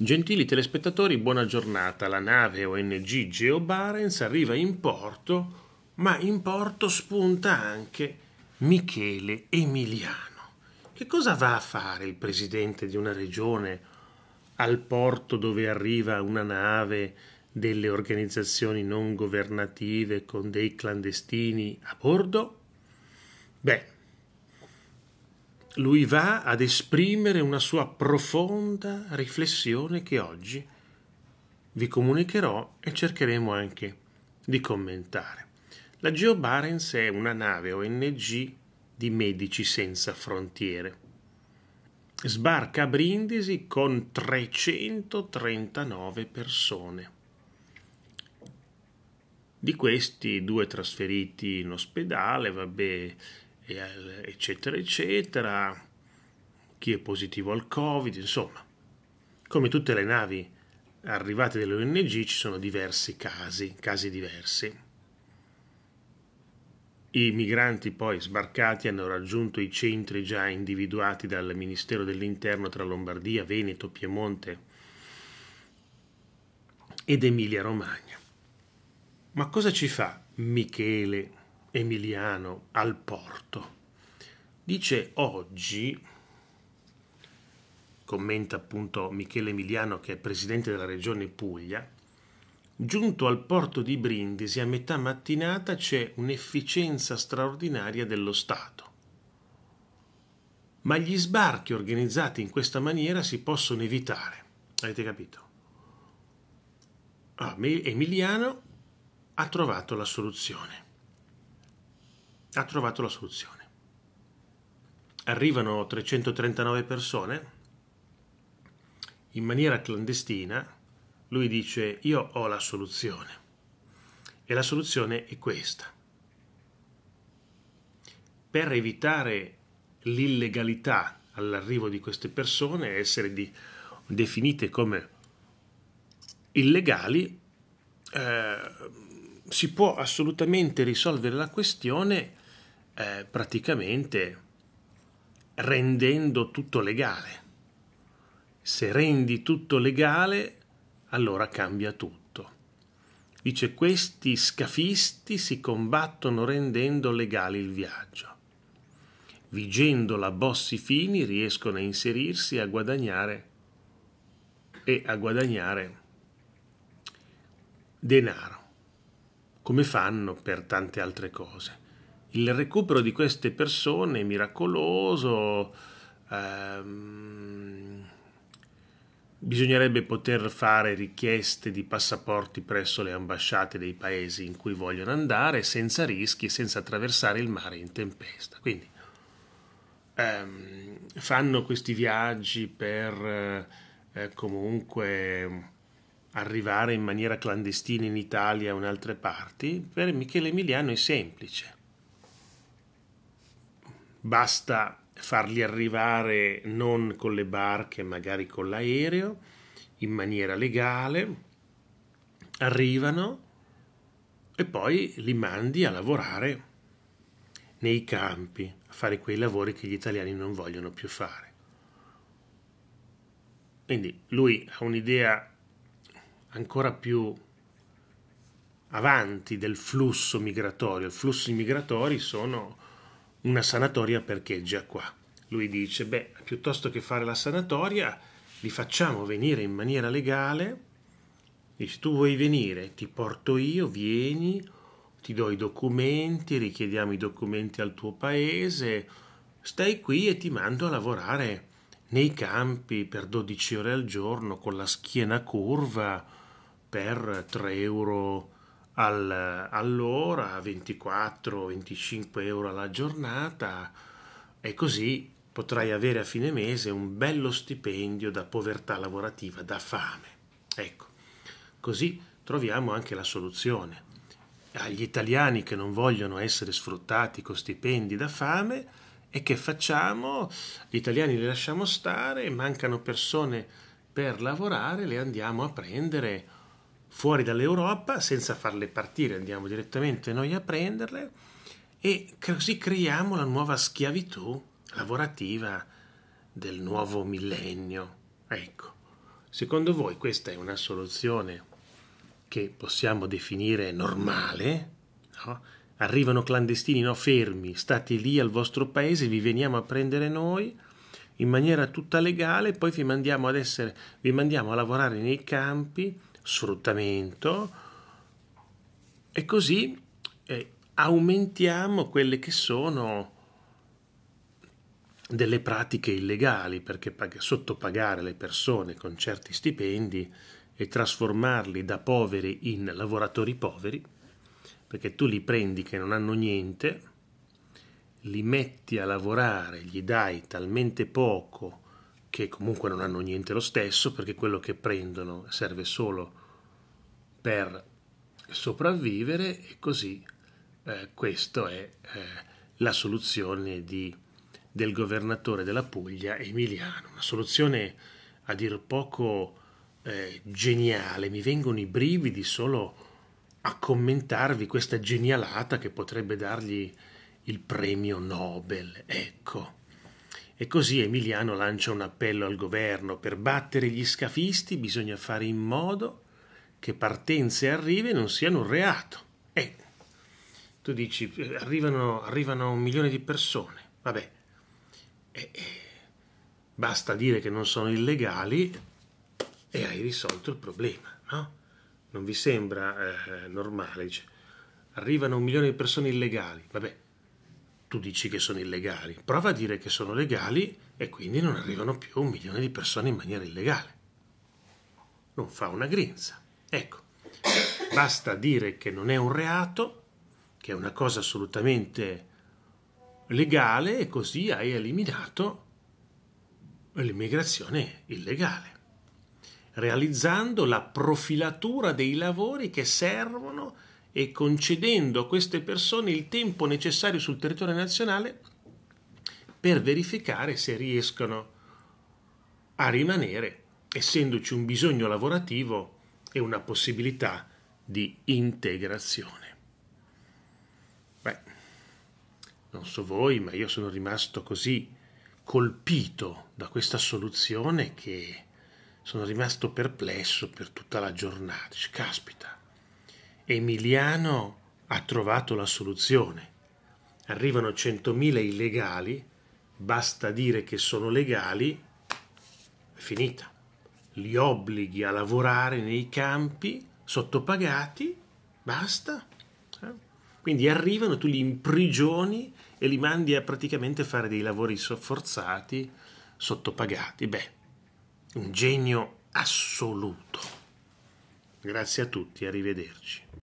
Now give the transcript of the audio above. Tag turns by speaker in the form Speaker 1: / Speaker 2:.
Speaker 1: Gentili telespettatori, buona giornata. La nave ONG Geo Barents arriva in porto, ma in porto spunta anche Michele Emiliano. Che cosa va a fare il presidente di una regione al porto dove arriva una nave delle organizzazioni non governative con dei clandestini a bordo? Beh, lui va ad esprimere una sua profonda riflessione che oggi vi comunicherò e cercheremo anche di commentare. La Geo Barents è una nave ONG di Medici Senza Frontiere. Sbarca a Brindisi con 339 persone. Di questi due trasferiti in ospedale, vabbè, eccetera, eccetera, chi è positivo al Covid, insomma, come tutte le navi arrivate delle ONG ci sono diversi casi, casi diversi. I migranti poi sbarcati hanno raggiunto i centri già individuati dal Ministero dell'Interno tra Lombardia, Veneto, Piemonte ed Emilia Romagna. Ma cosa ci fa Michele Emiliano al porto. Dice oggi, commenta appunto Michele Emiliano che è presidente della regione Puglia, giunto al porto di Brindisi a metà mattinata c'è un'efficienza straordinaria dello Stato. Ma gli sbarchi organizzati in questa maniera si possono evitare. Avete capito? Allora, ah, Emiliano ha trovato la soluzione ha trovato la soluzione. Arrivano 339 persone in maniera clandestina. Lui dice io ho la soluzione e la soluzione è questa. Per evitare l'illegalità all'arrivo di queste persone, essere di, definite come illegali, eh, si può assolutamente risolvere la questione eh, praticamente rendendo tutto legale. Se rendi tutto legale, allora cambia tutto. Dice questi scafisti si combattono rendendo legale il viaggio. Vigendo la Bossi Fini riescono a inserirsi a guadagnare e a guadagnare denaro, come fanno per tante altre cose il recupero di queste persone è miracoloso, ehm, bisognerebbe poter fare richieste di passaporti presso le ambasciate dei paesi in cui vogliono andare senza rischi senza attraversare il mare in tempesta. Quindi ehm, fanno questi viaggi per eh, comunque arrivare in maniera clandestina in Italia o in altre parti, per Michele Emiliano è semplice basta farli arrivare non con le barche, magari con l'aereo, in maniera legale, arrivano e poi li mandi a lavorare nei campi, a fare quei lavori che gli italiani non vogliono più fare. Quindi lui ha un'idea ancora più avanti del flusso migratorio. I flussi migratori sono una sanatoria parcheggia qua. Lui dice, beh, piuttosto che fare la sanatoria, li facciamo venire in maniera legale. Dice, tu vuoi venire, ti porto io, vieni, ti do i documenti, richiediamo i documenti al tuo paese, stai qui e ti mando a lavorare nei campi per 12 ore al giorno con la schiena curva per 3 euro al, all'ora, 24-25 euro alla giornata e così potrai avere a fine mese un bello stipendio da povertà lavorativa, da fame. Ecco, così troviamo anche la soluzione. Agli italiani che non vogliono essere sfruttati con stipendi da fame, e che facciamo? Gli italiani li lasciamo stare, mancano persone per lavorare, le andiamo a prendere fuori dall'Europa senza farle partire, andiamo direttamente noi a prenderle e così creiamo la nuova schiavitù lavorativa del nuovo millennio. Ecco, secondo voi questa è una soluzione che possiamo definire normale? No? Arrivano clandestini, no fermi, state lì al vostro paese, vi veniamo a prendere noi in maniera tutta legale, poi vi mandiamo, essere, vi mandiamo a lavorare nei campi sfruttamento e così eh, aumentiamo quelle che sono delle pratiche illegali, perché sottopagare le persone con certi stipendi e trasformarli da poveri in lavoratori poveri, perché tu li prendi che non hanno niente, li metti a lavorare, gli dai talmente poco che comunque non hanno niente lo stesso, perché quello che prendono serve solo a per sopravvivere e così eh, questa è eh, la soluzione di, del governatore della Puglia Emiliano, una soluzione a dir poco eh, geniale, mi vengono i brividi solo a commentarvi questa genialata che potrebbe dargli il premio Nobel, ecco. E così Emiliano lancia un appello al governo, per battere gli scafisti bisogna fare in modo che partenze e arrivi non siano un reato. E tu dici, arrivano, arrivano un milione di persone, vabbè, e, e, basta dire che non sono illegali e hai risolto il problema, no? Non vi sembra eh, normale? Dice, arrivano un milione di persone illegali, vabbè, tu dici che sono illegali, prova a dire che sono legali e quindi non arrivano più un milione di persone in maniera illegale. Non fa una grinza. Ecco, basta dire che non è un reato, che è una cosa assolutamente legale e così hai eliminato l'immigrazione illegale, realizzando la profilatura dei lavori che servono e concedendo a queste persone il tempo necessario sul territorio nazionale per verificare se riescono a rimanere, essendoci un bisogno lavorativo e una possibilità di integrazione. Beh, non so voi, ma io sono rimasto così colpito da questa soluzione che sono rimasto perplesso per tutta la giornata. Caspita, Emiliano ha trovato la soluzione. Arrivano 100.000 illegali, basta dire che sono legali, è finita li obblighi a lavorare nei campi sottopagati, basta. Eh. Quindi arrivano, tu li imprigioni e li mandi a praticamente fare dei lavori forzati, sottopagati. Beh, un genio assoluto. Grazie a tutti, arrivederci.